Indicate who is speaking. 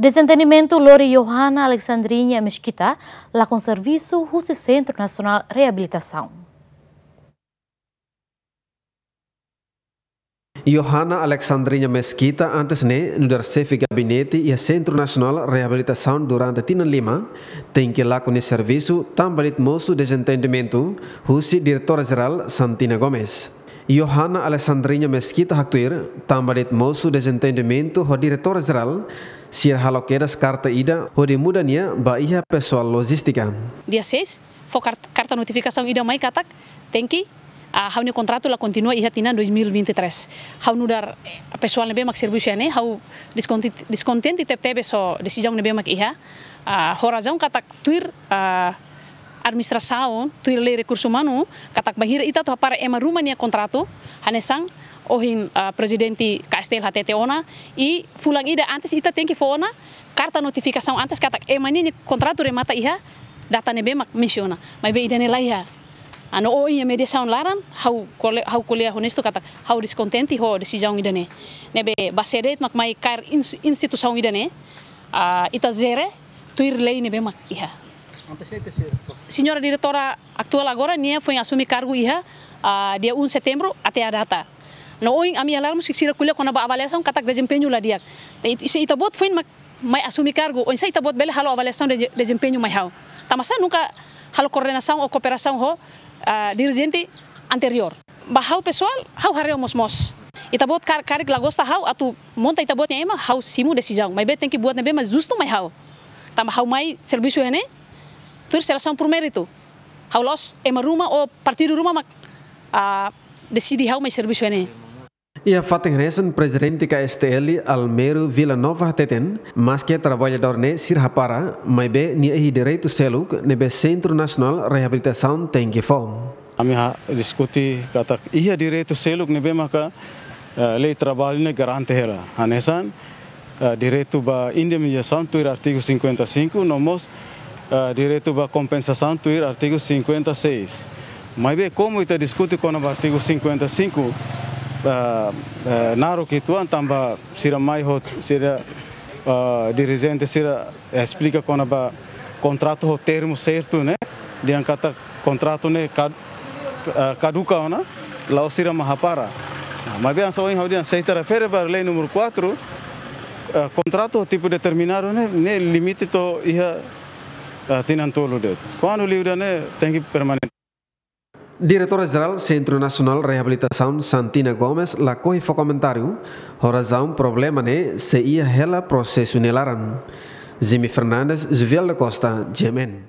Speaker 1: Desentendimento Lori Johanna Alexandrinha Mesquita, lá com serviço Rússia Centro Nacional Reabilitação.
Speaker 2: Johanna Alexandrinha Mesquita antes né no dar gabinete e Centro Nacional Reabilitação durante Tina Lima tem que lá com serviço também moço desentendimento Rússia Diretora Geral Santina Gomes. Johanna Alessandrinha Mesquita Haktuir, tambadit mosu desentendimento ho diretor geral, sir haloquedas carta ida ho de mudania iha pessoal logistika.
Speaker 1: Dia ses fo carta notificação ida mai katak, tenki a uh, hauni kontratu la continua iha tina 2023. Hau nudar eh, pessoal nebe mak servisu ane, hau tetep tebe so decisão nebe mak iha, uh, ah, horazão katak tuir uh, administração, tu ir recurso humano, katak bahira ita tu para ema Rumania kontratu, hanesang ohin uh, presidenti Castel HTT ona i fulang ida antes ita tem que fona carta notificação antes katak ema ni kontratu remata iha data ne bemak mensiona mas be ida ne laiha. Ano oi ya media sound laran hau kole hau kuliah honesto katak, hau diskontenti ho desijau ida ne. Nebe basedet mak mai kair institusau ida ne. Uh, ita zere tuir lei nebe bemak iha. A Senhora diretora atual agora, né, foi assumir cargo IHA uh, dia 1 de setembro até a data. No oin ami alarm se sira com a avaliação katak desempenho la dia. Isso ita bot foi mai assumir cargo, oin sai ita bot bela halo avaliação de desempenho mai hao. Tá, nunca halo coordenação ou cooperação ho uh, dirigente anterior. Bahau pessoal, hau hareo mosmos. Itabot kar karik lagosta hau atu monta itabot ema hau simu decisão. Mai bem tem que boa mas justo mais hau. Tama hau mai serviço hene, terus seleção por mérito. Hau los ema ruma o partido ruma mak a decidi hau mai serviço ene.
Speaker 2: Ia fatem Resen, presidente da STL Almero Villanova teten, mas que trabalhador ne sir hapara, mai be ni direito seluk nebe Centro Nacional Rehabilitação tem que fom.
Speaker 3: A minha discuti kata ia direito seluk ne be maka eh, lei trabalho ne garante hela. Hanesan eh, direito ba indemnização tu artigo 55 nomos eh, direito à compensação, tu ir artigo 56. Mas bem, como está discute com o artigo 55, eh, eh, naro que tu tamba mais sira dirigente explica com o contrato o termo certo, né? De ancata contrato né cad, uh, caduca, né? Lá o sira mahapara. Mas bem, só em rodia, se refere para a lei número 4, uh, contrato tipo determinado, né? né limite to ia tinan tolu det. Quando liudane tengi permanente. Direktur Geral
Speaker 2: Sentro Nasional Rehabilitação Santina Gomes lako hifo comentário horazão problema ne ¿eh? se ia hela proses nelaran. Zimi Fernandes, Zviel Costa, Jemen.